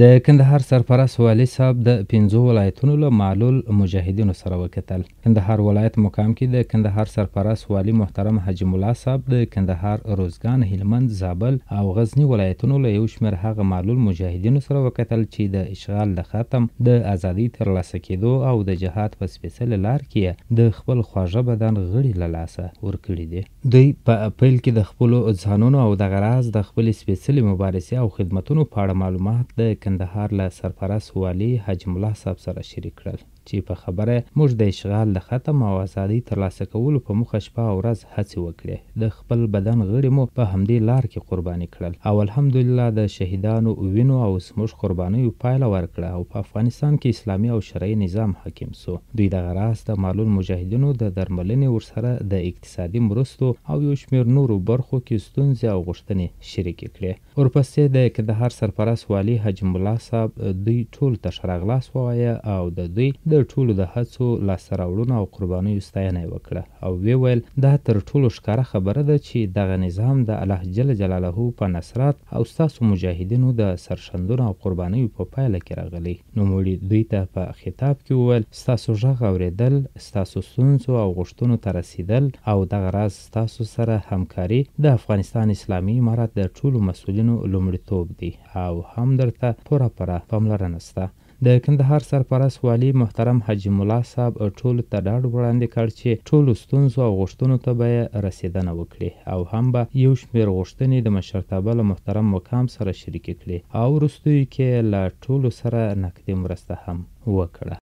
د کندهار سرپرست والي صاحب د پنځو ولایتونو له معلول مجاهدینو سره وکتل کندهار ولایت مقام کې د کندهار سرپرست والي محترم حاجی مولا صاحب د کندهار روزګان هلمند زابل او غزنی ولایتونو له یو شمېر هغه معلول مجاهدینو سره وکتل چې د اشغال د ختم د ازادۍ ترلاسه کېدو او د جهاد په سپېڅلې لار کې د خپل خواږه بدن غړي له لاسه ورکړي دي دوی په اپیل کې د خپلو ځانونو او دغه راز د خپلې سپېڅلې مبارزې او خدمتونو په اړه معلومات د د کندهار له سرپرست والي حاج ملا صاحب سره شریک کړل چې په خبره موږ د اشغال د ختم او ازادۍ ترلاسه کولو په موخه شپه او ورځ هڅې وکړې د خپل بدن غړي مو په همدې لار کې قرباني کړل او الحمدلله د شهیدانو وینو او زموږ قربانیو پایله ورکړه او په افغانستان کې اسلامي او شرعي نظام حاکم سو دوی دغه راز د معلول مجاهدینو د درملنې ورسره د اقتصادي مرستو او یو شمېر نورو برخو کې ستونزې او غوښتنې شریکې کړې ورپسې د کندهار سرپرست والي حاج ملا صاحب دوی ټول ته ښه راغلاست ووایه او د دوی د ټولو د هڅو لاسته راوړنو او قربانیو ستاینه یې وکړه او ویې ویل دا تر ټولو ښکاره خبره ده چې دغه نظام د الله جل جلاله په نصرات او ستاسو مجاهدینو د سرښندنو او قربانیو په پا پایله کې راغلی نوموړي دوی ته په خطاب کې وویل ستاسو غږ اورېدل ستاسو ستونزو او غوښتنو ته رسیدل او دغه راز ستاسو سره همکاري د افغانستان اسلامي امارات د ټولو مسؤلینو لومړیتوب دی او هم درته پوره پوره پاملرنه شته د کندهار سرپرست والی محترم حجی مولا صاحب ټولو ته ډاډ وړاندې کړ چې ټولو ستونزو او غوښتنو ته به رسیدنه وکړي او هم به یو شمېر غوښتنې د مشرتابه له محترم مقام سره شریکې کړي او وروستیو کې له ټولو سره نقدي مرسته هم وکړه